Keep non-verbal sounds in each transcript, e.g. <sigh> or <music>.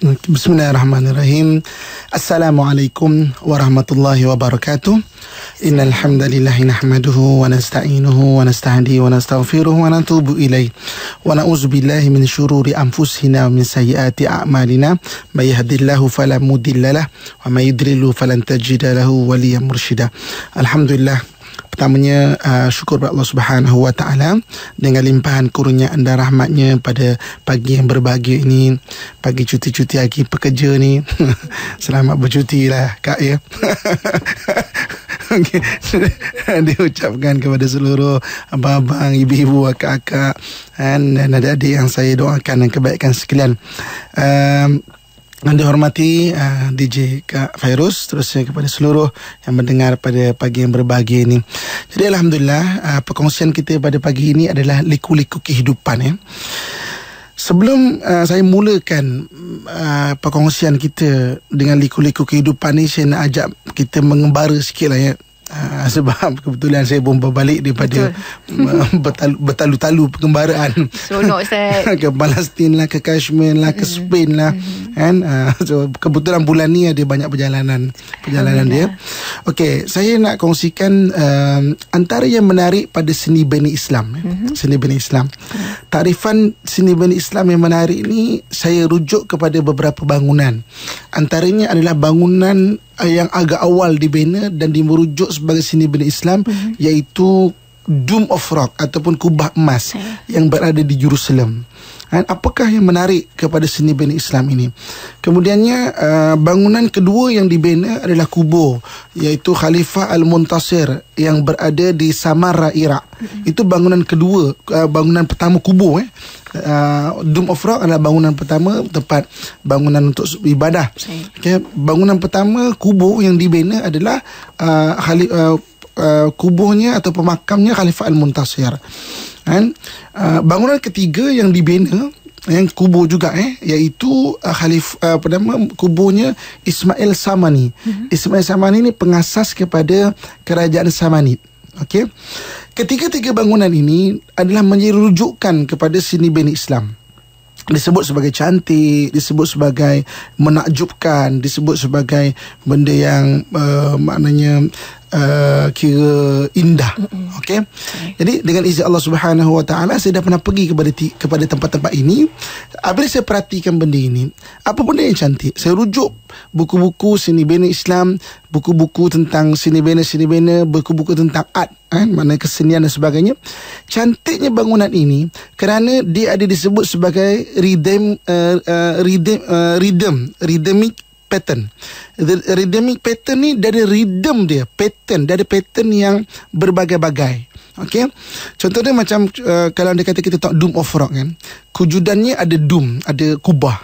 Bismillahirrahmanirrahim. Assalamualaikum warahmatullahi wabarakatuh. Innal hamdalillah nahmaduhu wa nasta'inuhu wa nasta'inuhu wa nastaghfiruhu wa natubu ilayh wa na'udzu billahi min shururi anfusina wa min sayyiati a'malina may yahdihillahu fala mudilla lahu wa may yudlilhu falan tajida lahu waliyyan murshida. Alhamdulillah pertamanya uh, syukur kepada Allah Subhanahu Wa Taala dengan limpahan kurnia dan rahmatnya pada pagi yang berbahagia ini pagi cuti-cuti lagi pekerja ni <laughs> selamat bercuti lah kak ya <laughs> Okay. <laughs> diucapkan kepada seluruh abang-abang, ibu-ibu, akak-akak dan ada ada yang saya doakan dan kebaikan sekalian. Um, dan dihormati uh, eh, DJ Kak Fairuz Terusnya kepada seluruh yang mendengar pada pagi yang berbagi ini Jadi Alhamdulillah uh, Perkongsian kita pada pagi ini adalah liku-liku kehidupan ya. Sebelum uh, saya mulakan uh, perkongsian kita dengan liku-liku kehidupan ini Saya nak ajak kita mengembara sikit lah ya Uh, <laughs> sebab kebetulan saya pun berbalik daripada betal, <laughs> betalu-talu pengembaraan Seronok Ustaz <laughs> Ke Palestin lah, ke Kashmir lah, ke mm-hmm. Spain lah mm-hmm. and uh, ah, So kebetulan bulan ni ada banyak perjalanan perjalanan dia Okay, saya nak kongsikan uh, antara yang menarik pada seni Bani Islam ya. mm-hmm. Seni Bani Islam Tarifan seni Bani Islam yang menarik ni Saya rujuk kepada beberapa bangunan Antaranya adalah bangunan uh, yang agak awal dibina dan dimerujuk sebagai seni benda Islam mm-hmm. iaitu Doom of Rock ataupun kubah emas okay. Ya. yang berada di Jerusalem. Dan apakah yang menarik kepada seni benda Islam ini? Kemudiannya uh, bangunan kedua yang dibina adalah kubur iaitu Khalifah Al-Muntasir yang berada di Samarra, Iraq. Mm-hmm. Itu bangunan kedua, uh, bangunan pertama kubur eh uh, Doom of Rock adalah bangunan pertama tempat bangunan untuk ibadah. Okay, bangunan pertama kubur yang dibina adalah uh, Khali, uh, uh, kuburnya atau pemakamnya Khalifah Al-Muntasir. Uh, bangunan ketiga yang dibina yang kubur juga eh iaitu uh, khalif uh, apa nama kuburnya Ismail Samani. Mm-hmm. Ismail Samani ni pengasas kepada kerajaan Samanid. Okey. Ketiga-tiga bangunan ini adalah menjadi rujukan kepada seni band Islam. Disebut sebagai cantik, disebut sebagai menakjubkan, disebut sebagai benda yang uh, maknanya uh, kira indah. Okay? okay. Jadi dengan izin Allah Subhanahu Wa Taala saya dah pernah pergi kepada kepada tempat-tempat ini. Apabila saya perhatikan benda ini, apa benda yang cantik? Saya rujuk buku-buku seni bina Islam, buku-buku tentang seni bina seni bina, buku-buku tentang art, kan? mana kesenian dan sebagainya. Cantiknya bangunan ini kerana dia ada disebut sebagai rhythm uh, uh, rhythm uh, rhythm rhythmic pattern. The rhythmic pattern ni dari rhythm dia, pattern dari pattern yang berbagai-bagai. Okey. Contohnya macam uh, kalau anda kata kita tak doom of rock kan. Kujudannya ada doom, ada kubah.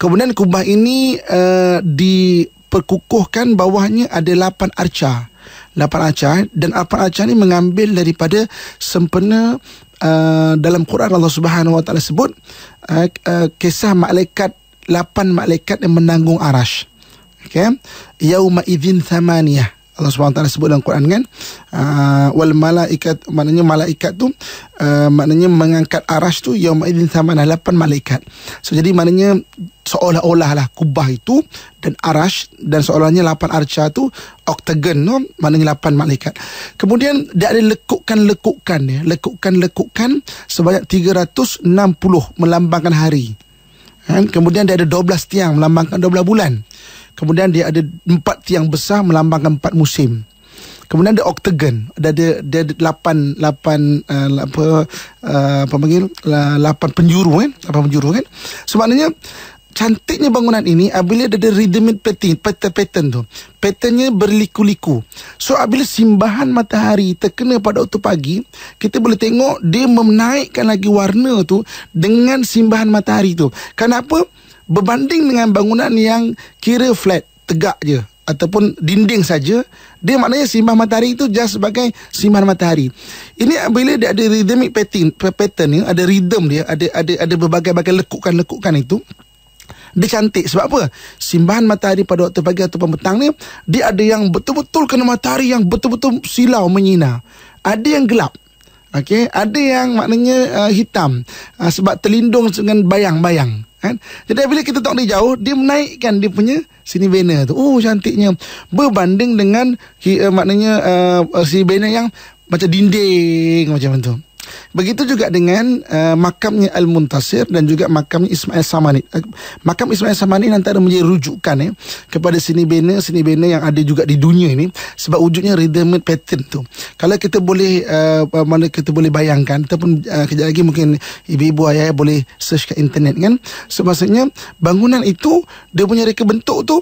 Kemudian kubah ini uh, diperkukuhkan bawahnya ada lapan arca. lapan arca eh, dan 8 arca ni mengambil daripada sempena uh, dalam Quran Allah Subhanahu Wa Taala sebut uh, uh, kisah malaikat lapan malaikat yang menanggung arash. Okay. Yauma idzin thamaniyah. Allah Subhanahu taala sebut dalam Quran kan. Uh, wal malaikat maknanya malaikat tu uh, maknanya mengangkat arash tu yauma idzin thamaniyah lapan malaikat. So jadi maknanya seolah-olah lah kubah itu dan arash dan seolah-olahnya lapan arca tu octagon tu maknanya lapan malaikat. Kemudian dia ada lekukan-lekukan ya, lekukan-lekukan sebanyak 360 melambangkan hari kan? Kemudian dia ada 12 tiang melambangkan 12 bulan. Kemudian dia ada 4 tiang besar melambangkan 4 musim. Kemudian ada oktagon, ada ada 8 8 uh, apa uh, apa panggil 8 eh? penjuru kan? 8 penjuru kan? Sebenarnya so, cantiknya bangunan ini apabila ada rhythm pattern pattern, pattern tu patternnya berliku-liku so apabila simbahan matahari terkena pada waktu pagi kita boleh tengok dia menaikkan lagi warna tu dengan simbahan matahari tu kenapa berbanding dengan bangunan yang kira flat tegak je ataupun dinding saja dia maknanya simbah matahari itu just sebagai simbah matahari ini apabila dia ada rhythmic pattern pattern ni ada rhythm dia ada ada ada berbagai-bagai lekukan-lekukan itu dia cantik sebab apa simbahan matahari pada waktu pagi atau petang ni dia ada yang betul-betul kena matahari yang betul-betul silau menyinar ada yang gelap okay, ada yang maknanya uh, hitam uh, sebab terlindung dengan bayang-bayang kan jadi bila kita tengok dari jauh dia menaikkan dia punya sini banner tu oh cantiknya berbanding dengan uh, maknanya uh, uh si banner yang macam dinding macam tu Begitu juga dengan uh, makamnya Al-Muntasir dan juga makamnya Ismail Samani. Uh, eh, makam Ismail Samani nanti ada menjadi rujukan ya, kepada seni bina, seni bina yang ada juga di dunia ini sebab wujudnya rhythm pattern tu. Kalau kita boleh uh, mana kita boleh bayangkan ataupun uh, kejap lagi mungkin ibu-ibu ayah, boleh search kat internet kan. So, maksudnya bangunan itu dia punya reka bentuk tu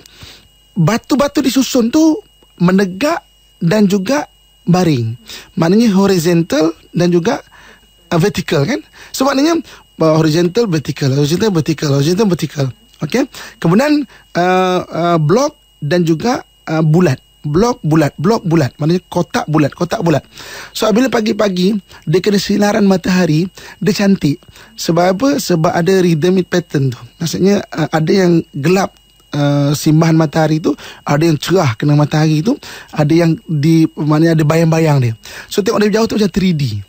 batu-batu disusun tu menegak dan juga baring. Maknanya horizontal dan juga uh, vertical kan so maknanya uh, horizontal vertical horizontal vertical horizontal vertical okey kemudian uh, uh, blok dan juga uh, bulat blok bulat blok bulat maknanya kotak bulat kotak bulat so bila pagi-pagi dia kena sinaran matahari dia cantik sebab apa sebab ada rhythmic pattern tu maksudnya uh, ada yang gelap Uh, simbahan matahari tu ada yang cerah kena matahari tu ada yang di mana ada bayang-bayang dia so tengok dari jauh tu macam 3D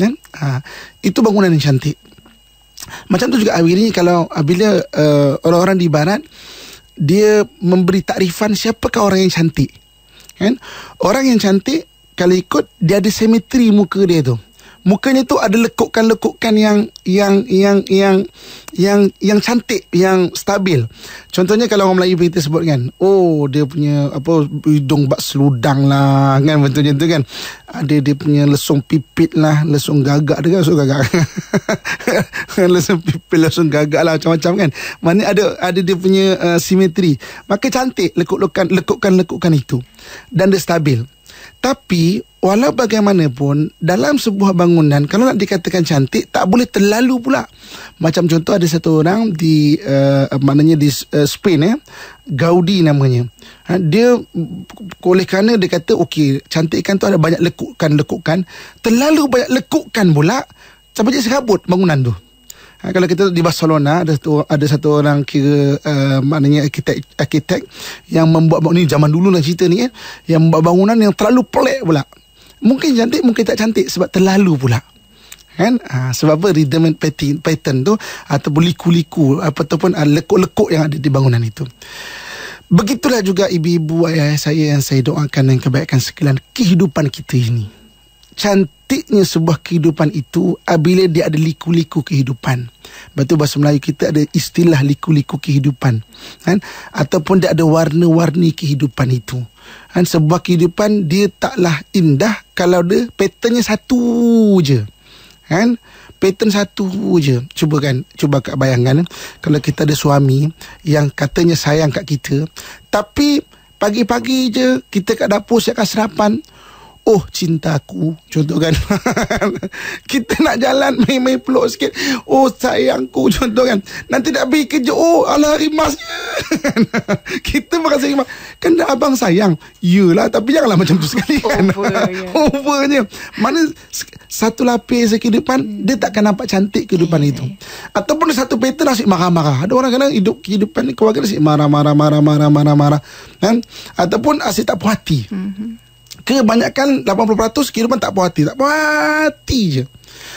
Ya? Ha, itu bangunan yang cantik. Macam tu juga akhirnya kalau ha, bila uh, orang-orang di barat dia memberi takrifan siapakah orang yang cantik. Kan? Orang yang cantik kalau ikut dia ada simetri muka dia tu. Hmm mukanya tu ada lekukan-lekukan yang yang yang yang yang yang cantik yang stabil. Contohnya kalau orang Melayu kita sebut kan, oh dia punya apa hidung bak seludang lah kan betul tu kan. Ada dia punya lesung pipit lah, lesung gagak dia kan, lesung gagak. <laughs> lesung pipit, lesung gagak lah macam-macam kan. Mana ada ada dia punya uh, simetri. Maka cantik lekuk-lekukan lekukan-lekukan itu. Dan dia stabil. Tapi Walau bagaimanapun dalam sebuah bangunan kalau nak dikatakan cantik tak boleh terlalu pula. Macam contoh ada satu orang di uh, maknanya di uh, Spain eh Gaudi namanya. Ha, dia oleh kerana dia kata okey kan tu ada banyak lekukan lekukan terlalu banyak lekukan pula sampai jadi serabut bangunan tu. Ha, kalau kita di Barcelona ada satu, ada satu orang kira uh, maknanya arkitek arkitek yang membuat bangunan ni zaman dulu lah cerita ni eh, yang membuat bangunan yang terlalu pelik pula mungkin cantik mungkin tak cantik sebab terlalu pula kan ha, sebab apa rhythm and pattern, pattern tu ataupun liku-liku ataupun ah, lekuk-lekuk yang ada di bangunan itu begitulah juga ibu-ibu ayah saya yang saya doakan dan kebaikan sekalian kehidupan kita ini cantiknya sebuah kehidupan itu apabila dia ada liku-liku kehidupan. Betul bahasa Melayu kita ada istilah liku-liku kehidupan. Kan? Ataupun dia ada warna-warni kehidupan itu. Kan? Sebuah kehidupan dia taklah indah kalau dia patternnya satu je. Kan? Pattern satu je. Cuba kan, cuba kat bayangkan. Eh? Kalau kita ada suami yang katanya sayang kat kita. Tapi pagi-pagi je kita kat dapur siapkan serapan. Oh cintaku Contoh kan <laughs> Kita nak jalan Main-main peluk sikit Oh sayangku Contoh kan Nanti dah pergi kerja Oh alah rimas <laughs> Kita merasa rimas Kan dah abang sayang Yelah Tapi janganlah macam tu sekali kan Overnya <laughs> Mana Satu lapis sekejap depan hmm. Dia takkan nampak cantik kehidupan yeah. itu Ataupun satu pattern Nasib marah-marah Ada orang kadang hidup kehidupan ni Keluarga nasib marah-marah Marah-marah Marah-marah Kan Ataupun asyik tak puas hati mm-hmm kebanyakan 80% kehidupan tak puas hati. Tak puas hati je.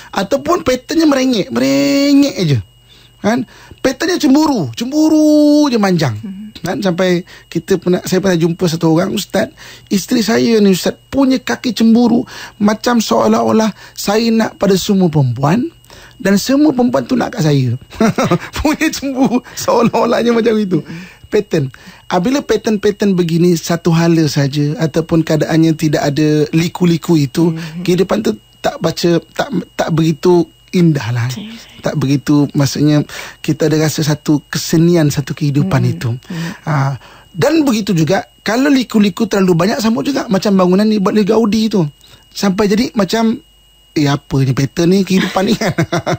Ataupun patternnya merengek. Merengek je. Kan? Patternnya cemburu. Cemburu je manjang. Hmm. Kan? Sampai kita pernah, saya pernah jumpa satu orang ustaz. Isteri saya ni ustaz punya kaki cemburu. Macam seolah-olah saya nak pada semua perempuan. Dan semua perempuan tu nak kat saya. <laughs> punya cemburu. Seolah-olahnya macam itu. Mhm pattern. Apabila ha, pattern-pattern begini satu hala saja ataupun keadaannya tidak ada liku-liku itu, mm-hmm. kehidupan tu tak baca tak tak begitu indah lah. Okay. Tak begitu maksudnya kita ada rasa satu kesenian satu kehidupan mm-hmm. itu. Ha, dan begitu juga kalau liku-liku terlalu banyak sama juga macam bangunan ni buat Gaudi tu. Sampai jadi macam eh apa ni pattern ni kehidupan ni kan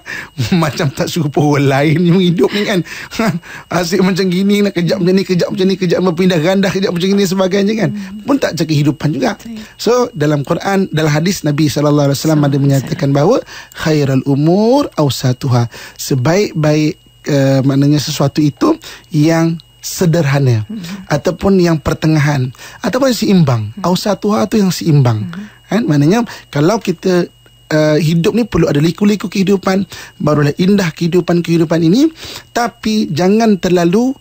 <laughs> macam tak suka orang lain yang hidup ni kan <laughs> asyik macam gini nak kejap macam ni kejap macam ni kejap berpindah ganda kejap macam ni sebagainya kan hmm. pun tak cakap kehidupan juga so dalam Quran dalam hadis Nabi SAW so, ada menyatakan saya. bahawa khairal umur awsatuha sebaik-baik uh, maknanya sesuatu itu yang sederhana hmm. ataupun yang pertengahan ataupun yang seimbang hmm. awsatuha tu yang seimbang hmm. kan maknanya kalau kita uh, hidup ni perlu ada liku-liku kehidupan barulah indah kehidupan kehidupan ini tapi jangan terlalu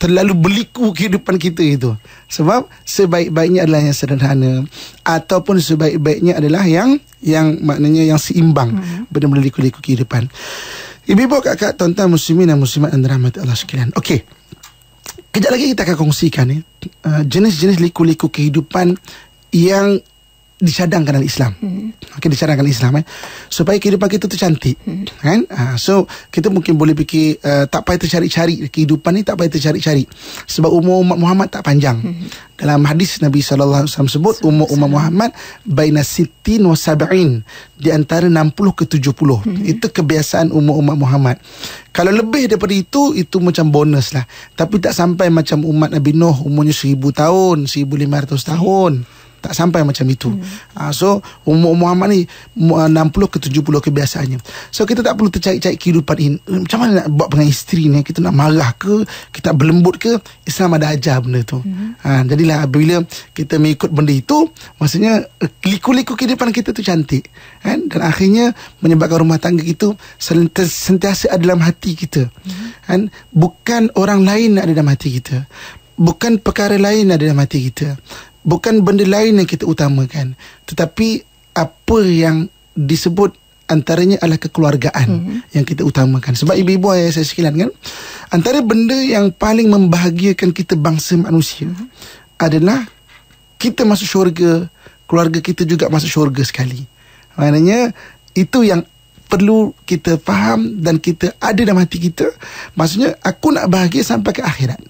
terlalu beliku kehidupan kita itu sebab sebaik-baiknya adalah yang sederhana ataupun sebaik-baiknya adalah yang yang maknanya yang seimbang hmm. benar-benar liku-liku kehidupan ibu-ibu kakak tuan-tuan muslimin dan muslimat dan rahmat Allah sekalian okey Kejap lagi kita akan kongsikan ya, uh, jenis-jenis liku-liku kehidupan yang dicadangkan dalam Islam. Hmm. Okay, dicadangkan dalam Islam eh. Supaya kehidupan kita tu cantik. Hmm. Kan? Uh, so kita mungkin boleh fikir uh, tak payah tercari-cari kehidupan ni tak payah tercari-cari. Sebab umur umat Muhammad tak panjang. Hmm. Dalam hadis Nabi saw. alaihi wasallam sebut umur umat Muhammad baina sittin wa sab'in di antara 60 ke 70. Hmm. Itu kebiasaan umur umat Muhammad. Kalau lebih daripada itu itu macam bonus lah. Tapi tak sampai macam umat Nabi Nuh umurnya 1000 tahun, 1500 tahun. Hmm tak sampai macam itu. Hmm. Uh, so umur Muhammad ni ah, uh, 60 ke 70 kebiasaannya. So kita tak perlu tercari-cari kehidupan ini. Hmm, macam mana nak buat dengan isteri ni? Kita nak marah ke? Kita berlembut ke? Islam ada ajar benda tu. Hmm. Ha, jadilah bila kita mengikut benda itu, maksudnya eh, liku-liku kehidupan kita tu cantik. Kan? Dan akhirnya menyebabkan rumah tangga itu sentiasa ada dalam hati kita. Hmm. Kan? Bukan orang lain ada dalam hati kita. Bukan perkara lain ada dalam hati kita bukan benda lain yang kita utamakan tetapi apa yang disebut antaranya adalah kekeluargaan mm-hmm. yang kita utamakan sebab okay. ibu-ibu ayah saya sekalian kan antara benda yang paling membahagiakan kita bangsa manusia mm-hmm. adalah kita masuk syurga keluarga kita juga masuk syurga sekali maknanya itu yang perlu kita faham dan kita ada dalam hati kita maksudnya aku nak bahagia sampai ke akhirat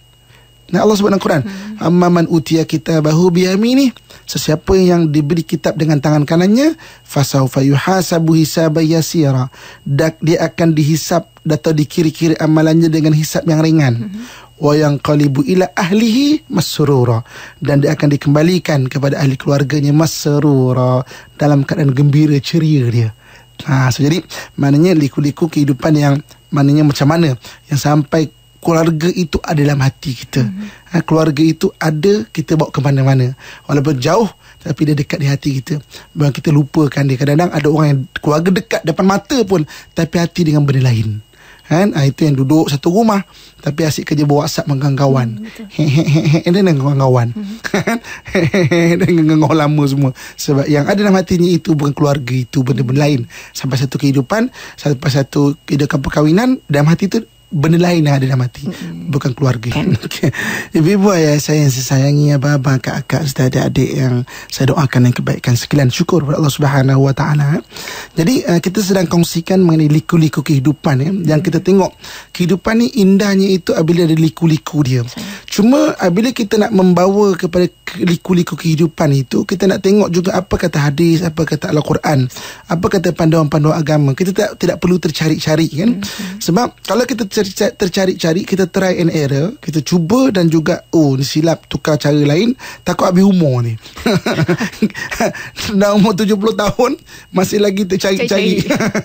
Nah Allah sebut dalam Quran, hmm. "Man utiya kitabahu bi yamini" Sesiapa yang diberi kitab dengan tangan kanannya, fasaufa yuhasabu hisaba yasira. Dak dia akan dihisap atau dikiri-kiri amalannya dengan hisap yang ringan. Hmm. Wa yang qalibu ila ahlihi masrura dan dia akan dikembalikan kepada ahli keluarganya masrura dalam keadaan gembira ceria dia. Ha, so jadi mananya liku-liku kehidupan yang mananya macam mana yang sampai keluarga itu ada dalam hati kita. Mm-hmm. keluarga itu ada kita bawa ke mana-mana. Walaupun jauh tapi dia dekat di hati kita. Bukan kita lupakan dia. Kadang-kadang ada orang yang keluarga dekat depan mata pun tapi hati dengan benda lain. Kan? Ha, itu yang duduk satu rumah tapi asyik kerja bawa WhatsApp dengan kawan. Mm, dan dengan kawan-kawan. Mm-hmm. <laughs> dan dengan orang lama semua. Sebab yang ada dalam hatinya itu bukan keluarga itu benda-benda lain. Sampai satu kehidupan, sampai satu kehidupan perkahwinan dalam hati itu benda lain yang ada dah mati, mm. bukan keluarga kan? <laughs> okay. ibu ibu ayah saya yang saya sayangi abang-abang kakak-kakak sudah ada adik yang saya doakan yang kebaikan sekalian syukur kepada Allah subhanahu wa ta'ala eh. jadi uh, kita sedang kongsikan mengenai liku-liku kehidupan ya. yang kita tengok kehidupan ni indahnya itu apabila ada liku-liku dia Sorry. cuma apabila kita nak membawa kepada liku-liku kehidupan itu kita nak tengok juga apa kata hadis apa kata Al-Quran apa kata panduan-panduan agama kita tak, tidak perlu tercari-cari kan mm. sebab kalau kita tercari-cari kita try and error, kita cuba dan juga oh ni silap tukar cara lain, takut habis umur ni. <laughs> Dah umur 70 tahun masih lagi tercari-cari.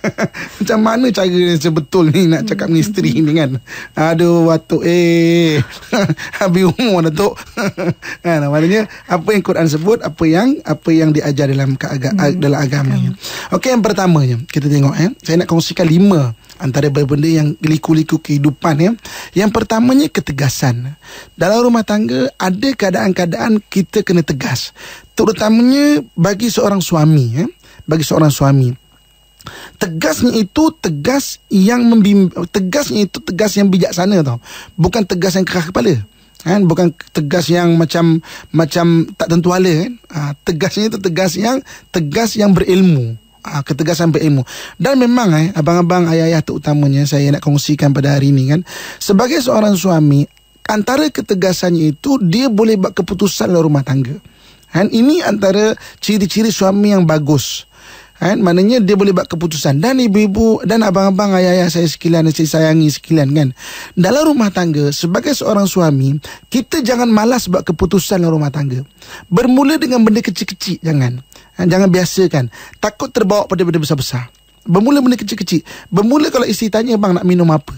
<laughs> Macam mana cara ni sebetul ni nak cakap dengan isteri ni kan? Aduh watuk eh. <laughs> habis umur dah tu. kan maknanya apa yang Quran sebut, apa yang apa yang diajar dalam keaga- hmm. dalam agama. Hmm. Okey yang pertamanya kita tengok eh. Saya nak kongsikan lima antara benda yang liku-liku kehidupan ya. Yang pertamanya ketegasan. Dalam rumah tangga ada keadaan-keadaan kita kena tegas. Terutamanya bagi seorang suami ya. Bagi seorang suami Tegasnya itu tegas yang membim tegasnya itu tegas yang bijaksana tau. Bukan tegas yang keras kepala. Kan? bukan tegas yang macam macam tak tentu hala kan. Ha, tegasnya itu tegas yang tegas yang berilmu uh, ketegasan berilmu. Dan memang eh, abang-abang, ayah-ayah terutamanya saya nak kongsikan pada hari ini kan. Sebagai seorang suami, antara ketegasannya itu dia boleh buat keputusan dalam rumah tangga. Dan ini antara ciri-ciri suami yang bagus. Kan? Maknanya dia boleh buat keputusan Dan ibu-ibu dan abang-abang ayah-ayah saya sekilan Saya sayangi sekilan kan Dalam rumah tangga sebagai seorang suami Kita jangan malas buat keputusan dalam rumah tangga Bermula dengan benda kecil-kecil jangan Eh, jangan biasakan. Takut terbawa pada benda besar-besar. Bermula benda kecil-kecil. Bermula kalau isteri tanya, abang nak minum apa?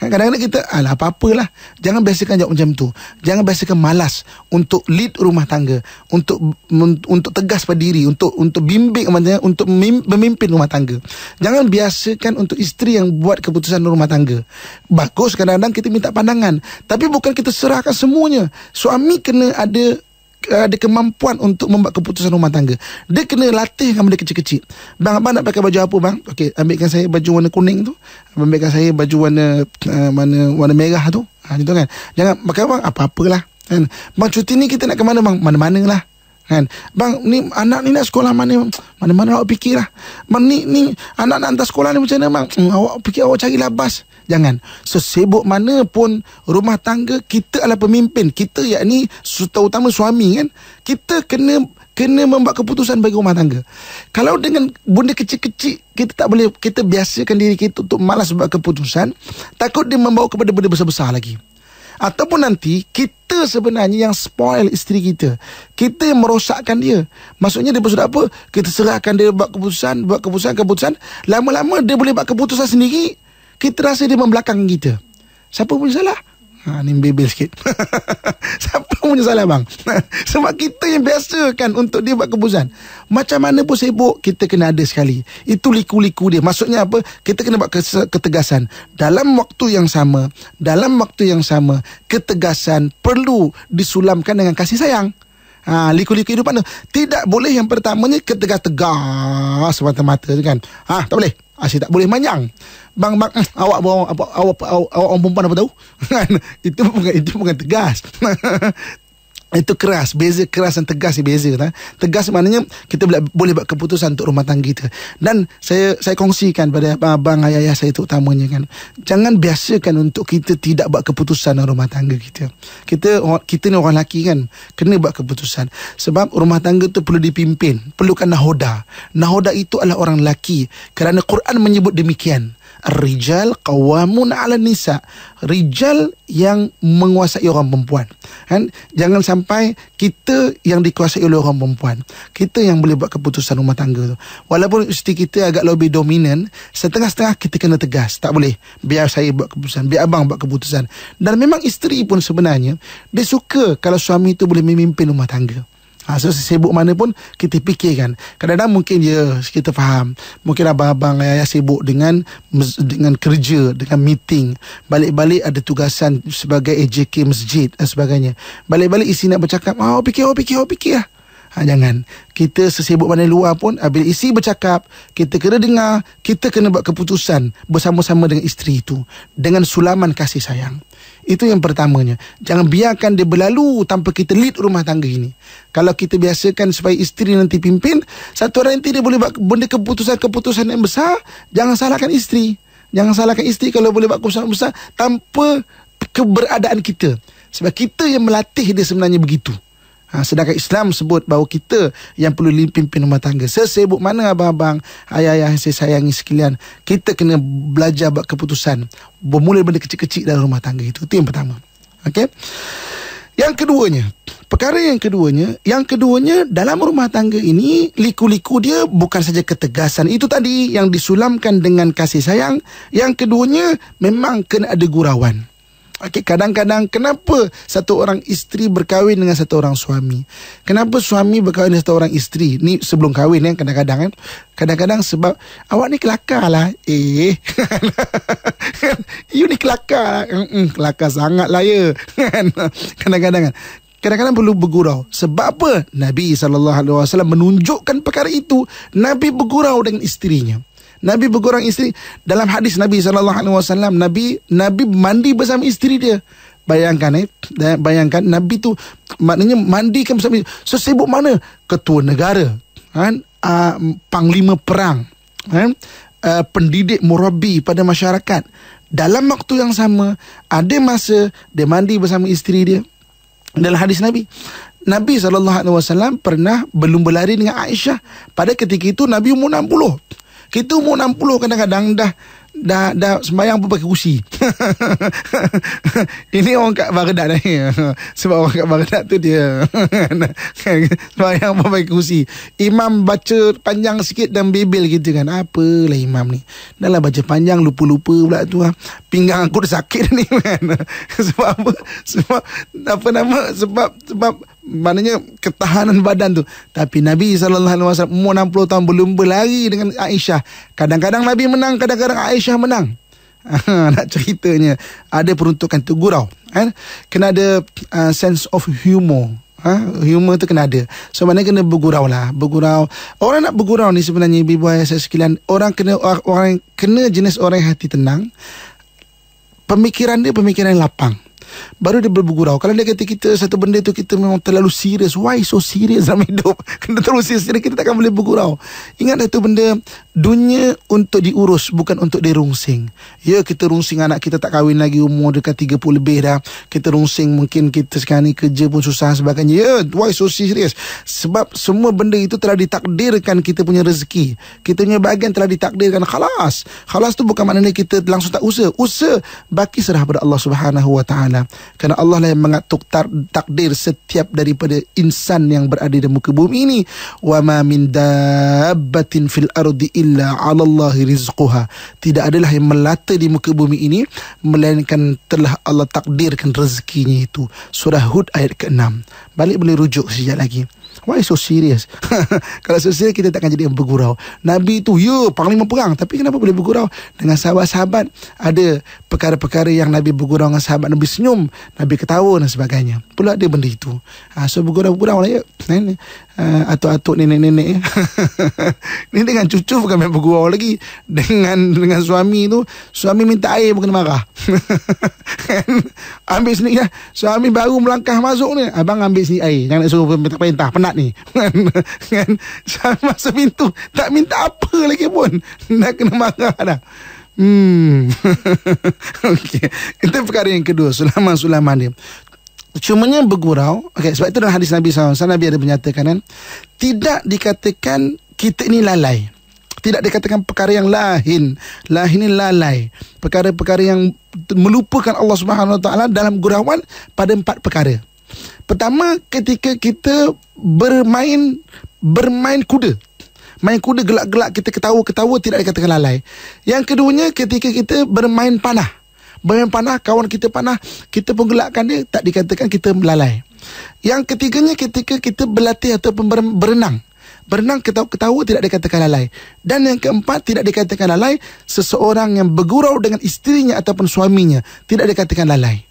Eh, kadang-kadang kita, alah apa-apalah. Jangan biasakan jawab macam tu. Jangan biasakan malas untuk lead rumah tangga. Untuk untuk tegas pada diri. Untuk untuk bimbing, maksudnya, untuk memimpin rumah tangga. Jangan biasakan untuk isteri yang buat keputusan rumah tangga. Bagus kadang-kadang kita minta pandangan. Tapi bukan kita serahkan semuanya. Suami kena ada ada kemampuan untuk membuat keputusan rumah tangga. Dia kena latih dengan benda kecil-kecil. Bang, abang nak pakai baju apa bang? Okey, ambilkan saya baju warna kuning tu. Ambilkan saya baju warna uh, mana warna merah tu. Ha, contoh kan. Jangan pakai bang apa-apalah. Kan? Bang cuti ni kita nak ke mana bang? Mana-mana lah. Kan? Bang, ni anak ni nak sekolah mana? Mana-mana awak fikirlah. Bang, ni, ni anak nak hantar sekolah ni macam mana bang? Hmm, awak fikir awak carilah bas. Jangan. Sesibuk mana pun rumah tangga, kita adalah pemimpin. Kita yakni terutama suami kan. Kita kena kena membuat keputusan bagi rumah tangga. Kalau dengan benda kecil-kecil, kita tak boleh, kita biasakan diri kita untuk malas buat keputusan, takut dia membawa kepada benda besar-besar lagi. Ataupun nanti kita sebenarnya yang spoil isteri kita. Kita yang merosakkan dia. Maksudnya dia sudah apa? Kita serahkan dia buat keputusan, buat keputusan, keputusan. Lama-lama dia boleh buat keputusan sendiri kita rasa dia membelakang kita. Siapa punya salah? Ha, ni bebel sikit. <laughs> Siapa punya salah bang? <laughs> Sebab kita yang biasa kan untuk dia buat keputusan. Macam mana pun sibuk, kita kena ada sekali. Itu liku-liku dia. Maksudnya apa? Kita kena buat ketegasan. Dalam waktu yang sama, dalam waktu yang sama, ketegasan perlu disulamkan dengan kasih sayang. Ha, liku-liku hidupan tu Tidak boleh yang pertamanya Ketegas-tegas Semata-mata tu kan ha, Tak boleh Asyik ha, tak boleh manjang Bang, bang eh, Awak awak, awak, awak, awak, awak, awak, awak perempuan apa tahu <laughs> kan? Itu bukan itu bukan tegas <laughs> itu keras beza keras dan tegas ni beza kan? tegas maknanya kita boleh buat keputusan untuk rumah tangga kita dan saya saya kongsikan pada abang ayah-ayah saya terutamanya kan jangan biasakan untuk kita tidak buat keputusan dalam rumah tangga kita kita kita ni orang lelaki kan kena buat keputusan sebab rumah tangga tu perlu dipimpin perlukan nahoda nahoda itu adalah orang lelaki kerana Quran menyebut demikian rijal qawamun ala nisa rijal yang menguasai orang perempuan kan jangan sampai kita yang dikuasai oleh orang perempuan kita yang boleh buat keputusan rumah tangga tu walaupun istri kita agak lebih dominan setengah-setengah kita kena tegas tak boleh biar saya buat keputusan biar abang buat keputusan dan memang isteri pun sebenarnya dia suka kalau suami itu boleh memimpin rumah tangga ha, so sibuk mana pun kita fikirkan kadang-kadang mungkin ya kita faham mungkin abang-abang ayah-ayah sibuk dengan dengan kerja dengan meeting balik-balik ada tugasan sebagai AJK masjid dan sebagainya balik-balik isi nak bercakap oh fikir oh fikir oh fikir lah Ha, jangan Kita sesibuk mana luar pun Bila isi bercakap Kita kena dengar Kita kena buat keputusan Bersama-sama dengan isteri itu Dengan sulaman kasih sayang itu yang pertamanya. Jangan biarkan dia berlalu tanpa kita lead rumah tangga ini. Kalau kita biasakan supaya isteri nanti pimpin, satu hari nanti dia boleh buat benda keputusan-keputusan yang besar, jangan salahkan isteri. Jangan salahkan isteri kalau boleh buat keputusan besar tanpa keberadaan kita. Sebab kita yang melatih dia sebenarnya begitu. Ha, sedangkan Islam sebut bahawa kita yang perlu pimpin rumah tangga. Sesibuk mana abang-abang, ayah-ayah yang saya sayangi sekalian. Kita kena belajar buat keputusan. Bermula benda kecil-kecil dalam rumah tangga itu. Itu yang pertama. Okay. Yang keduanya, perkara yang keduanya, yang keduanya dalam rumah tangga ini liku-liku dia bukan saja ketegasan itu tadi yang disulamkan dengan kasih sayang, yang keduanya memang kena ada gurauan. Okey, kadang-kadang kenapa satu orang isteri berkahwin dengan satu orang suami? Kenapa suami berkahwin dengan satu orang isteri? Ni sebelum kahwin kan kadang-kadang kan. Kadang-kadang sebab awak ni kelakar lah. Eh, <laughs> you ni kelakar lah. kelakar sangat lah ya. Kan? kadang-kadang kan. Kadang-kadang perlu bergurau. Sebab apa? Nabi SAW menunjukkan perkara itu. Nabi bergurau dengan isterinya. Nabi bergorang isteri dalam hadis Nabi sallallahu alaihi wasallam Nabi Nabi mandi bersama isteri dia. Bayangkan eh, eh bayangkan Nabi tu maknanya mandi kan bersama isteri. sesibuk mana ketua negara kan uh, panglima perang kan uh, pendidik murabi pada masyarakat dalam waktu yang sama ada masa dia mandi bersama isteri dia dalam hadis Nabi Nabi sallallahu alaihi wasallam pernah belum berlari dengan Aisyah pada ketika itu Nabi umur 60 kita umur 60 kadang-kadang dah dah dah sembahyang pun pakai kerusi. <laughs> Ini orang kat Baghdad dah. <laughs> Sebab orang kat Baghdad tu dia <laughs> sembahyang pun pakai kerusi. Imam baca panjang sikit dan bibil gitu kan. Apalah imam ni. Dahlah baca panjang lupa-lupa pula tu ah. Pinggang aku dah sakit ni kan. sebab apa? Sebab apa nama? Sebab sebab maknanya ketahanan badan tu tapi Nabi sallallahu alaihi wasallam umur 60 tahun belum berlari dengan Aisyah kadang-kadang Nabi menang kadang-kadang Aisyah menang <laughs> ha, nak ceritanya ada peruntukan tu gurau kan eh? kena ada uh, sense of humor Ha? Humor tu kena ada So mana kena bergurau lah Bergurau Orang nak bergurau ni sebenarnya Ibu ayah saya sekalian Orang kena orang, orang Kena jenis orang hati tenang Pemikiran dia pemikiran lapang Baru dia bergurau Kalau dia kata kita Satu benda tu Kita memang terlalu serius Why so serious dalam <laughs> hidup Kena terlalu serius Kita takkan boleh bergurau Ingat satu benda Dunia untuk diurus Bukan untuk dirungsing Ya kita rungsing anak kita Tak kahwin lagi Umur dekat 30 lebih dah Kita rungsing Mungkin kita sekarang ni Kerja pun susah sebagainya Ya why so serious Sebab semua benda itu Telah ditakdirkan Kita punya rezeki Kita punya bagian Telah ditakdirkan Khalas Khalas tu bukan maknanya Kita langsung tak usah Usah Baki serah pada Allah Subhanahu wa ta'ala taala kerana Allah lah yang mengatur takdir setiap daripada insan yang berada di muka bumi ini wa ma min dabbatin fil ardi illa 'ala Allah rizquha tidak adalah yang melata di muka bumi ini melainkan telah Allah takdirkan rezekinya itu surah hud ayat ke-6 balik boleh rujuk sekejap lagi Why so serious? <laughs> Kalau so serious kita takkan jadi yang bergurau. Nabi itu ya paling memperang tapi kenapa boleh bergurau dengan sahabat-sahabat? Ada perkara-perkara yang Nabi bergurau dengan sahabat Nabi senyum, Nabi ketawa dan sebagainya. Pula ada benda itu. Ha, so bergurau-gurau lah ya uh, atuk-atuk nenek-nenek ini <laughs> dengan cucu bukan main bergurau lagi dengan dengan suami tu suami minta air bukan marah <laughs> ambil sini ya. Lah. suami baru melangkah masuk ni abang ambil sini air jangan nak suruh perintah penat ni <laughs> kan? kan suami masuk pintu tak minta apa lagi pun nak kena marah dah Hmm. okay. Itu perkara yang kedua Sulaman-sulaman dia Cumanya bergurau okay, Sebab itu dalam hadis Nabi SAW Nabi ada menyatakan kan Tidak dikatakan kita ini lalai tidak dikatakan perkara yang lahin lahin ini lalai perkara-perkara yang melupakan Allah Subhanahu Wa Taala dalam gurauan pada empat perkara pertama ketika kita bermain bermain kuda main kuda gelak-gelak kita ketawa-ketawa tidak dikatakan lalai yang keduanya ketika kita bermain panah bermain panah, kawan kita panah, kita penggelakkan dia, tak dikatakan kita melalai. Yang ketiganya ketika kita berlatih atau berenang. Berenang ketawa, ketawa tidak dikatakan lalai. Dan yang keempat tidak dikatakan lalai, seseorang yang bergurau dengan istrinya ataupun suaminya tidak dikatakan lalai.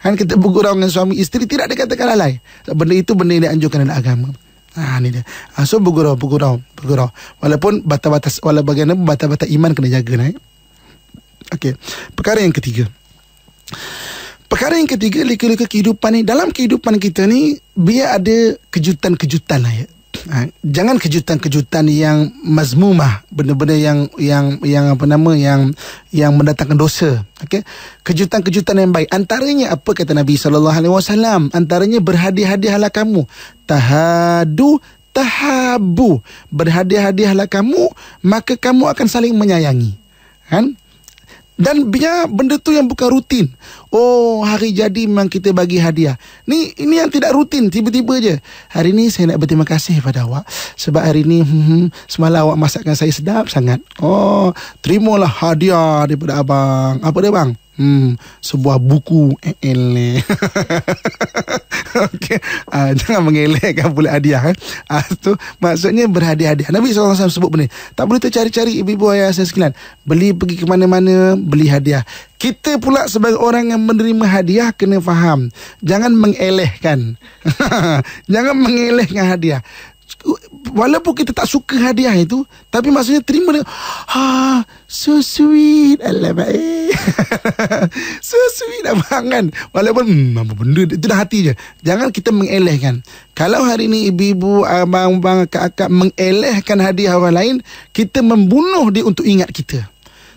Kan kita bergurau dengan suami isteri tidak dikatakan lalai. Benda itu benda yang dianjurkan dalam agama. Ah ni dia. Ha, so bergurau, bergurau, bergurau. Walaupun batas-batas walaupun bagaimana batas-batas iman kena jaga naik. Eh? Okey. Perkara yang ketiga. Perkara yang ketiga, lika-lika kehidupan ni, dalam kehidupan kita ni, biar ada kejutan-kejutan lah ya. Ha, jangan kejutan-kejutan yang mazmumah benda-benda yang yang yang apa nama yang yang mendatangkan dosa okey kejutan-kejutan yang baik antaranya apa kata Nabi sallallahu alaihi wasallam antaranya berhadiah-hadiahlah kamu tahadu tahabu berhadiah-hadiahlah kamu maka kamu akan saling menyayangi kan dan benda tu yang bukan rutin Oh hari jadi memang kita bagi hadiah Ni ini yang tidak rutin Tiba-tiba je Hari ni saya nak berterima kasih pada awak Sebab hari ni hmm, hmm, Semalam awak masakkan saya sedap sangat Oh terimalah hadiah daripada abang Apa dia bang? Hmm, sebuah buku ele. <laughs> Okey, uh, jangan mengelakkan pula hadiah kan? Uh, tu maksudnya berhadiah-hadiah. Nabi SAW sebut benda. Tak boleh tercari-cari ibu-ibu ayah saya sekalian. Beli pergi ke mana-mana, beli hadiah. Kita pula sebagai orang yang menerima hadiah kena faham. Jangan mengelehkan. <laughs> Jangan mengelehkan hadiah. Walaupun kita tak suka hadiah itu Tapi maksudnya terima dia ha, ah, So sweet Alah baik <laughs> So sweet abang lah, kan Walaupun hmm, apa benda Itu dah hati je Jangan kita mengelehkan Kalau hari ini ibu-ibu Abang-abang Kakak-kakak Mengelehkan hadiah orang lain Kita membunuh dia untuk ingat kita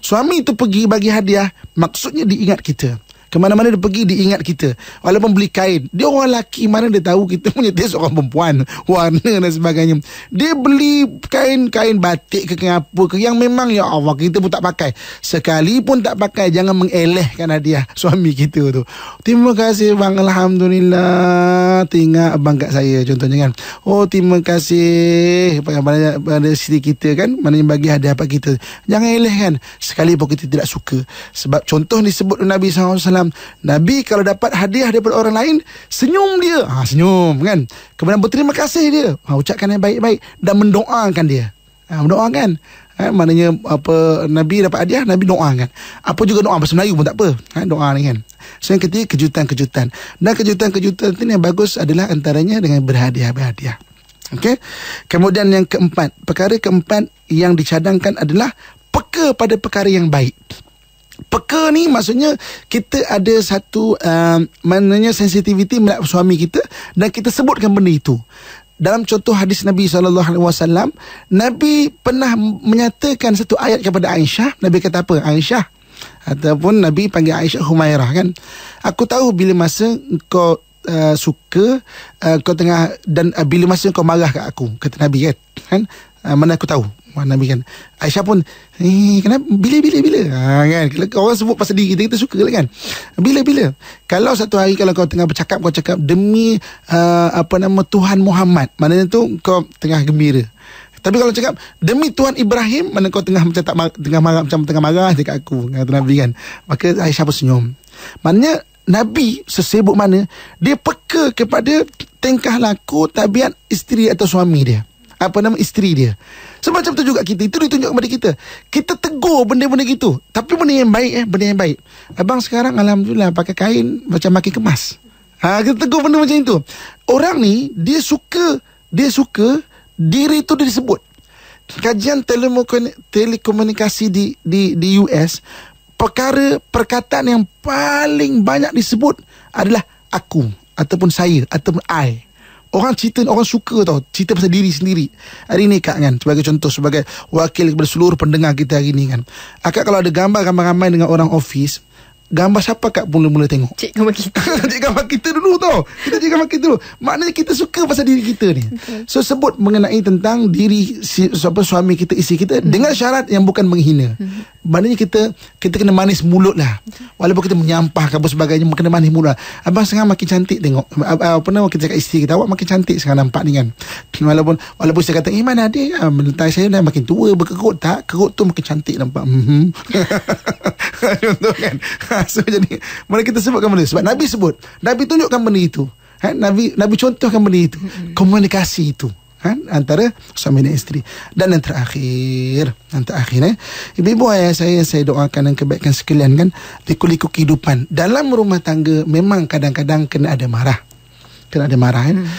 suami tu pergi bagi hadiah maksudnya diingat kita kemana mana dia pergi diingat kita. Walaupun beli kain. Dia orang lelaki mana dia tahu kita <laughs> punya tes orang perempuan. Warna dan sebagainya. Dia beli kain-kain batik ke apa ke. Yang memang ya Allah kita pun tak pakai. Sekalipun tak pakai jangan mengelehkan hadiah <laughs> suami kita tu. Terima kasih bang. Alhamdulillah. Tengah abang kat saya contohnya kan. Oh terima kasih. Pada sini kita kan. Mana yang bagi hadiah apa kita. Jangan elehkan. Sekalipun kita tidak suka. Sebab contoh disebut Nabi SAW wasallam Nabi kalau dapat hadiah daripada orang lain senyum dia ha, senyum kan kemudian berterima kasih dia ha, ucapkan yang baik-baik dan mendoakan dia ha, mendoakan Eh, maknanya apa Nabi dapat hadiah Nabi doakan. Apa juga doa Bahasa Melayu pun tak apa eh, Doa ni kan So yang ketiga Kejutan-kejutan Dan kejutan-kejutan ini Yang bagus adalah Antaranya dengan berhadiah-berhadiah Okay Kemudian yang keempat Perkara keempat Yang dicadangkan adalah Peka pada perkara yang baik peka ni maksudnya kita ada satu uh, maknanya sensitiviti melihat suami kita dan kita sebutkan benda itu. Dalam contoh hadis Nabi SAW, Nabi pernah menyatakan satu ayat kepada Aisyah. Nabi kata apa? Aisyah, Ataupun Nabi panggil Aisyah Humairah kan Aku tahu bila masa kau uh, suka uh, Kau tengah Dan uh, bila masa kau marah kat aku Kata Nabi kan, kan? Uh, Mana aku tahu Mak Nabi kan Aisyah pun eh, kenapa Bila bila bila ha, kan? Orang sebut pasal diri kita Kita suka lah kan Bila bila Kalau satu hari Kalau kau tengah bercakap Kau cakap Demi uh, Apa nama Tuhan Muhammad Maknanya tu Kau tengah gembira tapi kalau cakap demi Tuhan Ibrahim mana kau tengah macam tak tengah marah macam tengah marah dekat aku kata Nabi kan. Maka Aisyah pun senyum. Maknanya Nabi sesibuk mana dia peka kepada tengkah laku tabiat isteri atau suami dia apa nama isteri dia. So macam tu juga kita. Itu ditunjuk kepada kita. Kita tegur benda-benda gitu. Tapi benda yang baik eh, benda yang baik. Abang sekarang alhamdulillah pakai kain macam makin kemas. Ha, kita tegur benda macam itu. Orang ni dia suka dia suka diri tu dia disebut. Kajian telekomunikasi di di di US perkara perkataan yang paling banyak disebut adalah aku ataupun saya ataupun I. Orang cerita Orang suka tau Cerita pasal diri sendiri Hari ni Kak kan Sebagai contoh Sebagai wakil kepada seluruh pendengar kita hari ni kan Kak kalau ada gambar gambar ramai dengan orang ofis Gambar siapa Kak mula-mula tengok? Cik gambar kita <laughs> Cik gambar kita dulu tau Kita cik gambar kita dulu Maknanya kita suka pasal diri kita ni okay. So sebut mengenai tentang diri si, suami kita, isi kita hmm. Dengan syarat yang bukan menghina hmm maknanya kita kita kena manis mulut lah walaupun kita menyampah apa sebagainya kena manis mulut lah. abang sekarang makin cantik tengok apa nama kita cakap isteri kita awak makin cantik sekarang nampak ni kan walaupun walaupun saya kata iman eh, adik ya, ah, saya dah makin tua berkerut tak kerut tu makin cantik nampak mm <laughs> contoh kan ha, so jadi mana kita sebutkan benda sebab Nabi sebut Nabi tunjukkan benda itu ha, Nabi Nabi contohkan benda itu mhm. komunikasi itu kan antara suami dan isteri dan yang terakhir yang terakhir eh ibu-ibu ayah saya saya doakan dan kebaikan sekalian kan liku-liku kehidupan dalam rumah tangga memang kadang-kadang kena ada marah kena ada marah kan hmm.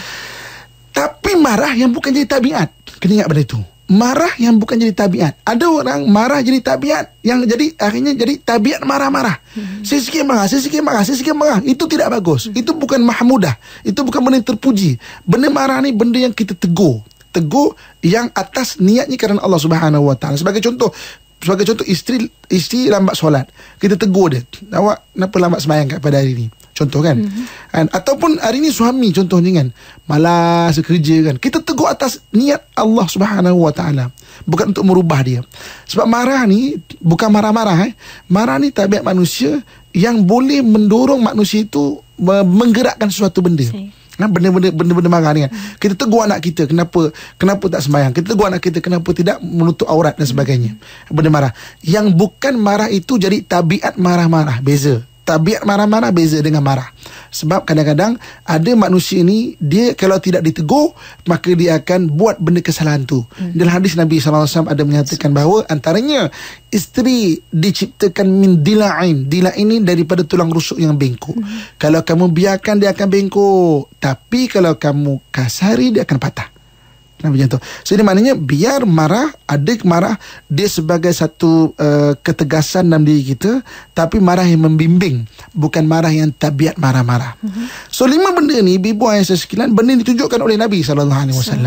tapi marah yang bukan jadi tabiat kena ingat pada itu marah yang bukan jadi tabiat. Ada orang marah jadi tabiat yang jadi akhirnya jadi tabiat marah-marah. Hmm. Sisiki marah, sisiki marah, sisiki marah. Itu tidak bagus. Hmm. Itu bukan mahmudah. Itu bukan benda yang terpuji. Benda marah ni benda yang kita tegur. Tegur yang atas niatnya kerana Allah Subhanahu Wa Taala. Sebagai contoh, sebagai contoh isteri isteri lambat solat. Kita tegur dia. Awak kenapa lambat sembahyang kat pada hari ini? Contoh kan mm-hmm. kan ataupun hari ni suami contohnya kan malas kerja kan kita teguh atas niat Allah Subhanahu Wa Taala bukan untuk merubah dia sebab marah ni bukan marah-marah eh marah ni tabiat manusia yang boleh mendorong manusia itu menggerakkan sesuatu benda okay. Nah, ha? benda-benda benda-benda marah ni kan. Hmm. Kita tegur anak kita kenapa kenapa tak sembahyang? Kita tegur anak kita kenapa tidak menutup aurat dan sebagainya. Hmm. Benda marah. Yang bukan marah itu jadi tabiat marah-marah. Beza tabiat marah-marah beza dengan marah. Sebab kadang-kadang ada manusia ini dia kalau tidak ditegur maka dia akan buat benda kesalahan tu. Hmm. Dalam hadis Nabi SAW ada menyatakan bahawa antaranya isteri diciptakan min dila'in. Dila'in ini daripada tulang rusuk yang bengkok. Hmm. Kalau kamu biarkan dia akan bengkok. Tapi kalau kamu kasari dia akan patah. Nah, macam tu. Jadi so, maknanya biar marah, adik marah dia sebagai satu uh, ketegasan dalam diri kita, tapi marah yang membimbing, bukan marah yang tabiat marah-marah. Mm-hmm. So lima benda ni bibu ayah saya sekalian benda ini ditunjukkan oleh Nabi saw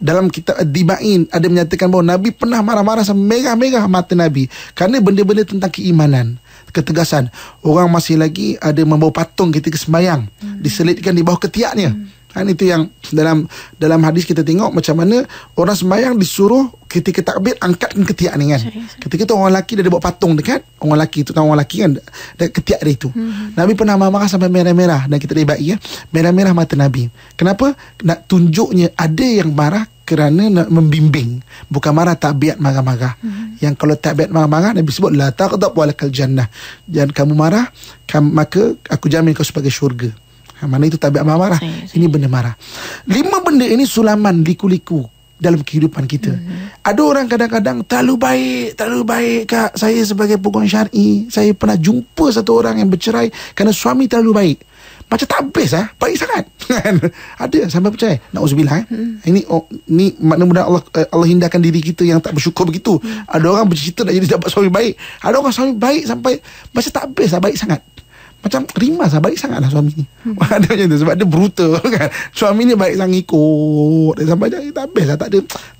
Dalam kitab Dibain ada menyatakan bahawa Nabi pernah marah-marah sampai merah-merah mata Nabi kerana benda-benda tentang keimanan ketegasan orang masih lagi ada membawa patung ketika sembahyang mm-hmm. diselitkan di bawah ketiaknya hmm Kan itu yang dalam dalam hadis kita tengok macam mana orang sembahyang disuruh ketika takbir angkatkan ketiak ni kan. Ketika tu orang lelaki dia ada buat patung dekat orang lelaki tu kan, orang lelaki kan dan ketiak dia itu. Hmm. Nabi pernah marah-marah sampai merah-merah dan kita lebat ya. Merah-merah mata Nabi. Kenapa? Nak tunjuknya ada yang marah kerana nak membimbing bukan marah tabiat marah-marah hmm. yang kalau tabiat marah-marah Nabi sebut la taghdab walakal jannah jangan kamu marah kam, maka aku jamin kau sebagai syurga Ha, mana itu tabiat marah, marah. Saya, ini benda marah. Lima benda ini sulaman liku-liku dalam kehidupan kita. Mm-hmm. Ada orang kadang-kadang terlalu baik, terlalu baik kak. Saya sebagai pegawai syar'i, saya pernah jumpa satu orang yang bercerai kerana suami terlalu baik. Macam tak habis ah, ha? baik sangat. <laughs> Ada sampai percaya. Nak uzbilah eh. Mm-hmm. Ini oh, ni makna mudah Allah eh, Allah hindarkan diri kita yang tak bersyukur begitu. Mm-hmm. Ada orang bercerita nak jadi dapat suami baik. Ada orang suami baik sampai macam tak habis ha? baik sangat macam rimas lah baik sangat lah suami ni hmm. <laughs> sebab dia brutal <laughs> kan suami ni baik sangat ikut dia sampai dia tak best lah tak ada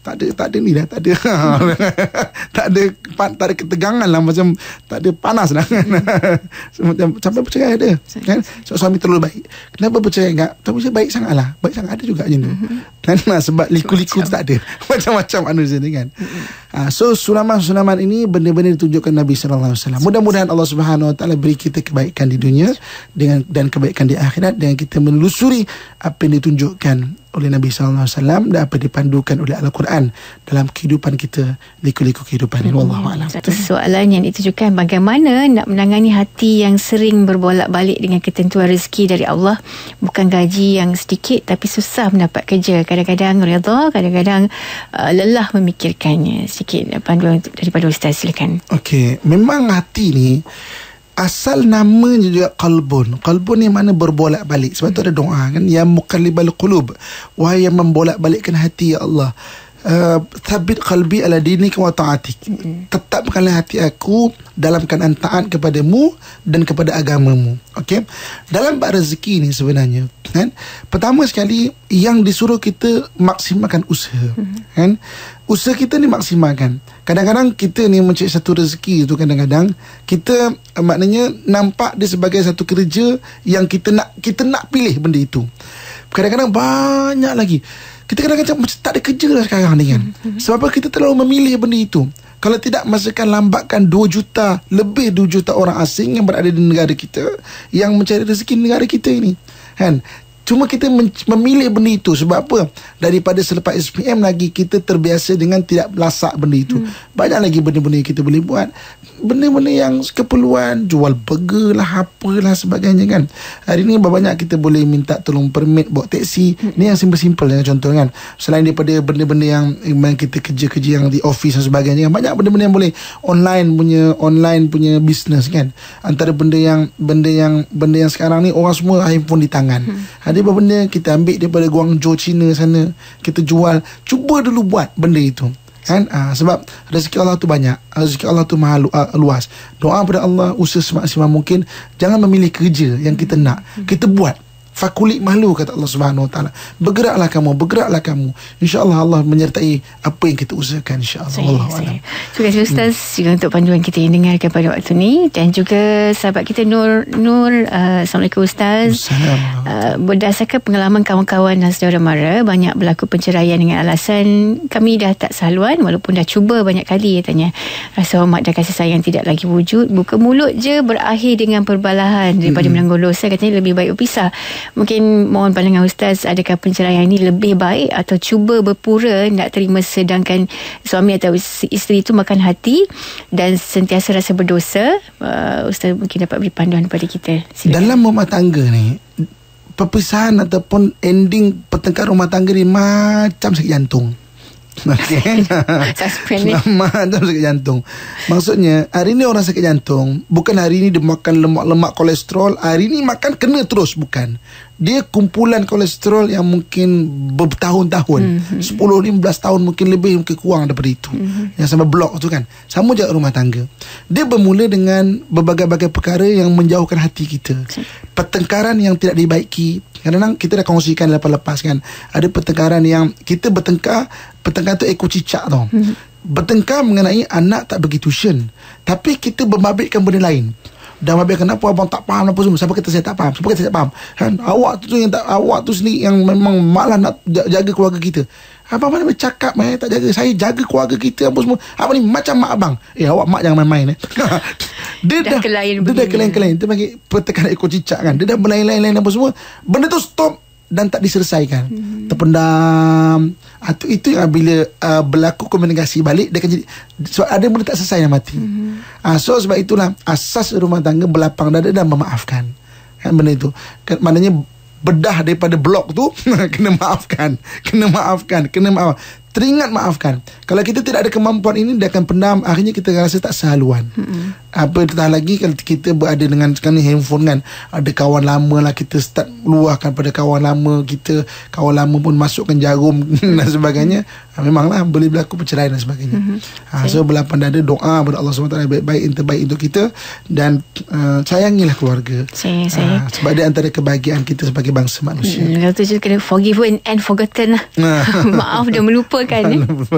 tak ada tak ada ni lah tak ada hmm. <laughs> tak ada pa, tak ada ketegangan lah macam tak ada panas lah hmm. macam, sampai percaya ada kan so, suami terlalu baik kenapa percaya enggak tapi saya baik sangat lah baik sangat ada juga macam tu hmm. kan hmm. sebab liku-liku tak ada macam-macam manusia ni kan hmm. Ah, so sulaman-sulaman ini benda-benda ditunjukkan Nabi SAW mudah-mudahan Allah SWT beri kita kebaikan di dunia dunia dengan dan kebaikan di akhirat dengan kita menelusuri apa yang ditunjukkan oleh Nabi sallallahu alaihi wasallam dan apa dipandukan oleh al-Quran dalam kehidupan kita liku-liku kehidupan ini wallahu alam. Satu soalan yang ditujukan bagaimana nak menangani hati yang sering berbolak-balik dengan ketentuan rezeki dari Allah bukan gaji yang sedikit tapi susah mendapat kerja kadang-kadang redha kadang-kadang uh, lelah memikirkannya sedikit panduan daripada ustaz silakan. Okey, memang hati ni asal namanya juga qalbun. Qalbun ni mana berbolak-balik. Sebab tu ada doa kan yang mukallibal qulub. Wahai yang membolak-balikkan hati ya Allah. Eh, thabit qalbi ala dini wa ta'atik. Mm-hmm. Tetapkanlah hati aku dalam keadaan taat kepadamu dan kepada agamamu. Okay, Dalam bab rezeki ni sebenarnya kan pertama sekali yang disuruh kita maksimalkan usaha mm-hmm. kan usaha kita ni maksimalkan kadang-kadang kita ni mencari satu rezeki tu kadang-kadang kita eh, maknanya nampak dia sebagai satu kerja yang kita nak kita nak pilih benda itu kadang-kadang banyak lagi kita kadang-kadang macam tak ada kerja lah sekarang ni kan. Mm-hmm. Sebab kita terlalu memilih benda itu. Kalau tidak masakan lambatkan 2 juta, lebih 2 juta orang asing yang berada di negara kita yang mencari rezeki negara kita ini. Kan? Cuma kita memilih benda itu sebab apa? Daripada selepas SPM lagi kita terbiasa dengan tidak lasak benda itu. Hmm. Banyak lagi benda-benda yang kita boleh buat. Benda-benda yang keperluan jual burger lah apalah sebagainya kan. Hari ni banyak kita boleh minta tolong permit buat teksi. Hmm. Ni yang simple-simple yang lah contoh kan. Selain daripada benda-benda yang memang kita kerja-kerja yang di office dan sebagainya kan. Banyak benda-benda yang boleh online punya online punya bisnes kan. Antara benda yang benda yang benda yang sekarang ni orang semua iPhone di tangan. Hmm. Jadi apa benda kita ambil daripada Guangzhou China sana, kita jual. Cuba dulu buat benda itu. Kan? Ha, sebab rezeki Allah tu banyak. Rezeki Allah tu mahal uh, ah, luas. Doa pada Allah, usaha semaksimal mungkin. Jangan memilih kerja yang kita nak. Kita buat fakulik malu kata Allah Subhanahu Wa Taala. Bergeraklah kamu, bergeraklah kamu. Insya-Allah Allah menyertai apa yang kita usahakan insya-Allah. Terima kasih hmm. ustaz juga untuk panduan kita yang dengarkan pada waktu ni dan juga sahabat kita Nur Nur uh, Assalamualaikum ustaz. Assalamualaikum. Uh, berdasarkan pengalaman kawan-kawan dan saudara mara banyak berlaku penceraian dengan alasan kami dah tak sahluan walaupun dah cuba banyak kali ya tanya. Rasa hormat dan kasih sayang tidak lagi wujud. Buka mulut je berakhir dengan perbalahan daripada hmm. menanggung dosa katanya lebih baik berpisah Mungkin mohon pandangan Ustaz adakah penceraian ini lebih baik atau cuba berpura nak terima sedangkan suami atau isteri itu makan hati dan sentiasa rasa berdosa. Uh, Ustaz mungkin dapat beri panduan kepada kita. Silakan. Dalam rumah tangga ni, perpisahan ataupun ending pertengkaran rumah tangga ni macam sakit jantung. Okay. Suspen ni. Selamat dalam sakit jantung. Maksudnya, hari ni orang sakit jantung, bukan hari ni dia makan lemak-lemak kolesterol, hari ni makan kena terus, bukan. Dia kumpulan kolesterol yang mungkin bertahun-tahun. Mm-hmm. 10-15 tahun mungkin lebih, mungkin kurang daripada itu. Mm-hmm. Yang sama blok tu kan. Sama juga rumah tangga. Dia bermula dengan berbagai-bagai perkara yang menjauhkan hati kita. Okay. Pertengkaran yang tidak dibaiki, Kadang-kadang kita dah kongsikan lepas-lepas kan Ada pertengkaran yang Kita bertengkar Pertengkaran tu ekor cicak tu. hmm Bertengkar mengenai Anak tak pergi tuition Tapi kita membabitkan benda lain dan mabik kenapa abang tak faham apa semua Siapa kata saya tak faham Siapa kata saya tak faham kan? Awak tu yang tak Awak tu sendiri yang memang malah nak jaga keluarga kita Abang mana boleh cakap eh, Tak jaga Saya jaga keluarga kita Apa semua Abang ni macam mak abang Eh awak mak jangan main-main eh. <laughs> dia dah, kelain Dia dah kelain-kelain Dia panggil Pertekanan ekor cicak kan Dia dah berlain lain Apa semua Benda tu stop Dan tak diselesaikan hmm. Terpendam atau ah, itu yang bila uh, Berlaku komunikasi balik Dia akan jadi Sebab ada benda tak selesai Yang mati hmm. uh, So sebab itulah Asas rumah tangga Berlapang dada Dan memaafkan kan, Benda itu kan, Maknanya bedah daripada blok tu <laughs> kena maafkan kena maafkan kena maaf teringat maafkan kalau kita tidak ada kemampuan ini dia akan pendam akhirnya kita rasa tak sehaluan apa dah lagi kalau kita berada dengan sekarang handphone kan ada kawan lama lah kita start luahkan pada kawan lama kita kawan lama pun masukkan jarum <laughs> dan sebagainya ha, memanglah boleh berlaku perceraian dan sebagainya mm-hmm. ha, so berlapan dada doa kepada Allah SWT baik-baik yang terbaik untuk kita dan uh, sayangilah keluarga sayang, Ha, sebab dia antara kebahagiaan kita sebagai bangsa manusia Lalu kalau tu just kena forgiven and forgotten lah ha. <laughs> maaf dia melupakan,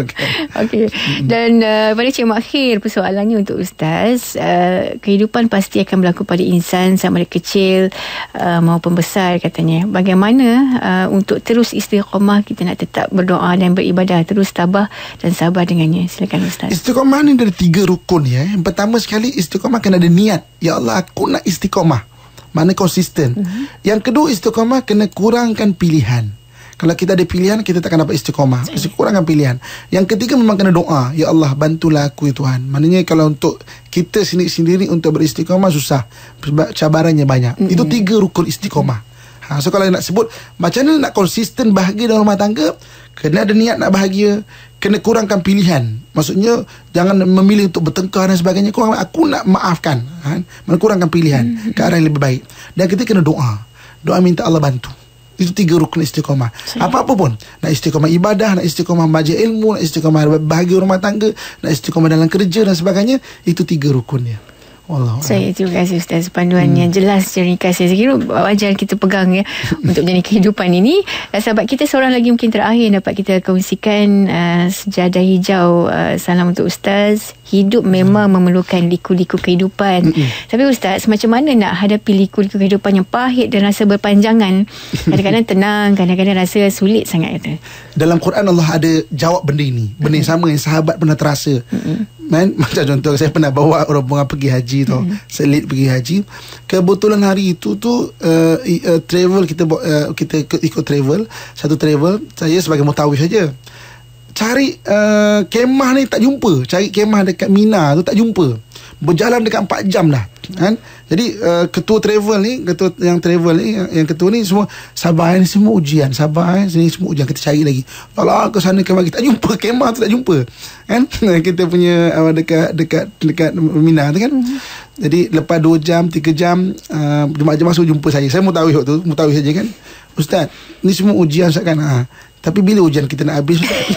<laughs> Okay. dan uh, pada Cik Makhir persoalannya untuk Ustaz Uh, kehidupan pasti akan berlaku pada insan sama ada kecil uh, maupun besar katanya. Bagaimana uh, untuk terus istiqomah kita nak tetap berdoa dan beribadah terus tabah dan sabar dengannya. Silakan Ustaz. Istiqomah ni dari tiga rukun ya. Yang pertama sekali istiqomah kena ada niat. Ya Allah aku nak istiqomah. Mana konsisten. Mm-hmm. Yang kedua istiqomah kena kurangkan pilihan. Kalau kita ada pilihan Kita takkan dapat istiqomah Jadi. kurangkan pilihan Yang ketiga memang kena doa Ya Allah bantulah aku ya Tuhan Maknanya kalau untuk Kita sendiri-sendiri Untuk beristiqomah susah Sebab cabarannya banyak mm-hmm. Itu tiga rukun istiqomah mm-hmm. ha, So kalau nak sebut Macam mana nak konsisten Bahagia dalam rumah tangga Kena ada niat nak bahagia Kena kurangkan pilihan Maksudnya Jangan memilih untuk bertengkar dan sebagainya Kurang, Aku nak maafkan ha? Kurangkan pilihan mm-hmm. Ke arah yang lebih baik Dan kita kena doa Doa minta Allah bantu itu tiga rukun istiqomah. Apa-apa pun, nak istiqomah ibadah, nak istiqomah majlis ilmu, nak istiqomah bahagia rumah tangga, nak istiqomah dalam kerja dan sebagainya, itu tiga rukunnya. Saya so, terima kasih Ustaz Panduan hmm. yang jelas Jadi kasih Saya kira wajar kita pegang ya <laughs> Untuk menjadi kehidupan ini eh, Sahabat kita seorang lagi mungkin terakhir Dapat kita kongsikan uh, Sejadah hijau uh, Salam untuk Ustaz hidup memang memerlukan liku-liku kehidupan. Hmm. Tapi ustaz, semacam mana nak hadapi liku-liku kehidupan yang pahit dan rasa berpanjangan? <laughs> Kadang-kadang tenang, kadang-kadang rasa sulit sangat kata. Dalam Quran Allah ada jawab benda ini. Benda yang sama yang sahabat pernah terasa. Hmm. Man, <laughs> macam contoh saya pernah bawa orang bunga pergi haji tu mm. selit pergi haji kebetulan hari itu tu uh, uh, travel kita uh, kita ikut travel satu travel saya sebagai mutawif saja cari uh, kemah ni tak jumpa cari kemah dekat Mina tu tak jumpa berjalan dekat 4 jam dah kan jadi uh, ketua travel ni ketua yang travel ni yang, yang ketua ni semua sabar ni semua ujian sabar ni eh? semua ujian kita cari lagi Allah ke sana ke bagi tak jumpa <laughs> kemah tu tak jumpa kan <laughs> kita punya uh, dekat dekat dekat Mina tu kan mhm. jadi lepas 2 jam 3 jam uh, jemaah masuk jumpa saya saya mutawih waktu tu mutawih saja kan ustaz ni semua ujian saya kan ha. Tapi bila hujan kita nak habis Ustaz? <laughs>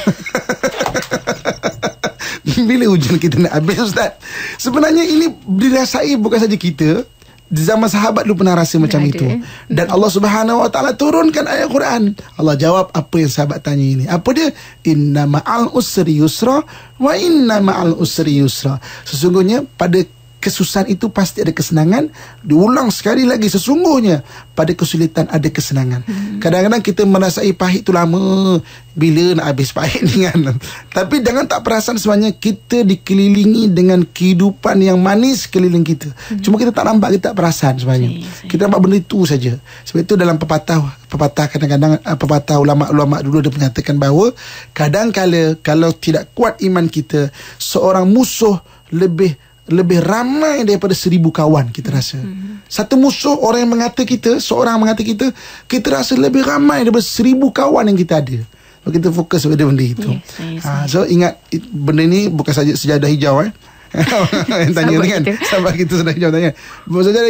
bila hujan kita nak habis Ustaz? Sebenarnya ini dirasai bukan saja kita di zaman sahabat lu pernah rasa macam Ada. itu eh? dan Allah Subhanahu wa taala turunkan ayat Quran Allah jawab apa yang sahabat tanya ini apa dia inna ma'al usri yusra wa inna ma'al usri yusra sesungguhnya pada kesusahan itu pasti ada kesenangan diulang sekali lagi sesungguhnya pada kesulitan ada kesenangan hmm. kadang-kadang kita merasai pahit tu lama bila nak habis pahit <laughs> ni kan tapi jangan tak perasan sebenarnya kita dikelilingi dengan kehidupan yang manis keliling kita hmm. cuma kita tak nampak kita tak perasan sebenarnya si, si. kita nampak benda itu saja sebab itu dalam pepatah pepatah kadang-kadang eh, pepatah ulama-ulama dulu dia menyatakan bahawa kadang-kala kalau tidak kuat iman kita seorang musuh lebih lebih ramai daripada seribu kawan kita rasa hmm. satu musuh orang yang mengata kita seorang mengata kita kita rasa lebih ramai daripada seribu kawan yang kita ada Lalu kita fokus pada benda itu yes, yes, ha, so ingat it, benda ni bukan saja sejadah hijau eh <laughs> yang tanya ni kan sahabat kita sejadah hijau tanya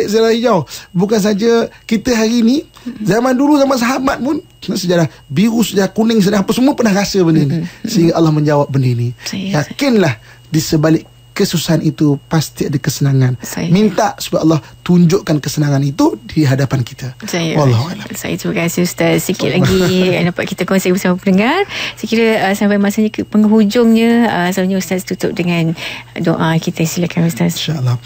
sejadah, hijau bukan saja kita hari ni hmm. zaman dulu zaman sahabat pun sejarah biru sejarah kuning sejarah apa semua pernah rasa benda ni hmm, hmm, sehingga Allah menjawab benda ni yakinlah di sebalik kesusahan itu pasti ada kesenangan. Saya. Minta supaya Allah tunjukkan kesenangan itu di hadapan kita. Saya. Wallahu a'lam. Saya terima kasih Ustaz sikit Allah. lagi <laughs> yang dapat kita kongsi bersama pendengar. Saya kira uh, sampai masanya ke penghujungnya uh, selalunya Ustaz tutup dengan doa kita silakan Ustaz. Insya-Allah.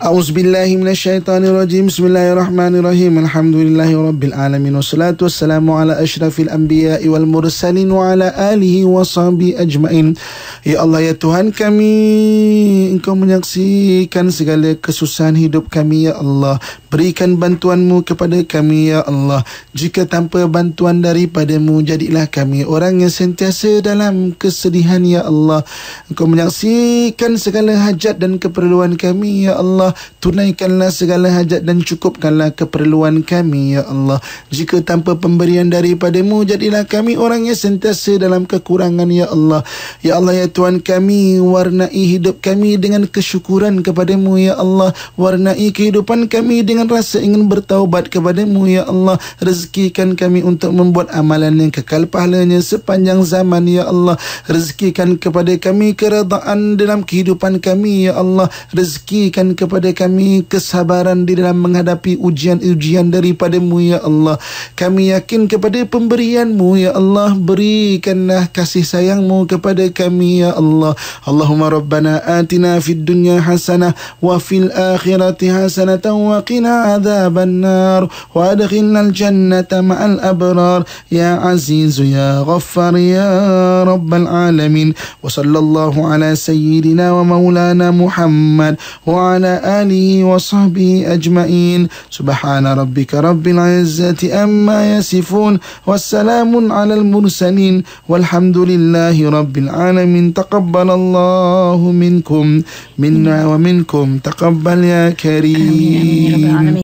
Auzubillahi minasyaitonirrajim. Bismillahirrahmanirrahim. Alhamdulillahirabbil alamin wassalatu wassalamu ala ashrafil anbiya'i wal mursalin wa ala alihi wa sahbihi ajmain. Ya Allah ya Tuhan kami engkau menyaksikan segala kesusahan hidup kami ya Allah berikan bantuanmu kepada kami ya Allah jika tanpa bantuan daripadamu jadilah kami orang yang sentiasa dalam kesedihan ya Allah engkau menyaksikan segala hajat dan keperluan kami ya Allah tunaikanlah segala hajat dan cukupkanlah keperluan kami ya Allah jika tanpa pemberian daripadamu jadilah kami orang yang sentiasa dalam kekurangan ya Allah ya Allah ya Tuhan kami warnai hidup kami kami dengan kesyukuran kepadamu ya Allah warnai kehidupan kami dengan rasa ingin bertaubat kepadamu ya Allah rezekikan kami untuk membuat amalan yang kekal pahalanya sepanjang zaman ya Allah rezekikan kepada kami keredaan dalam kehidupan kami ya Allah rezekikan kepada kami kesabaran di dalam menghadapi ujian-ujian daripadamu ya Allah kami yakin kepada pemberianmu ya Allah berikanlah kasih sayangmu kepada kami ya Allah Allahumma rabbana آتنا في الدنيا حسنة وفي الآخرة حسنة وقنا عذاب النار وأدخلنا الجنة مع الأبرار يا عزيز يا غفار يا رب العالمين وصلى الله على سيدنا ومولانا محمد وعلى آله وصحبه أجمعين سبحان ربك رب العزة أما يصفون والسلام على المرسلين والحمد لله رب العالمين تقبل الله منكم لكم منا ومنكم تقبل يا كريم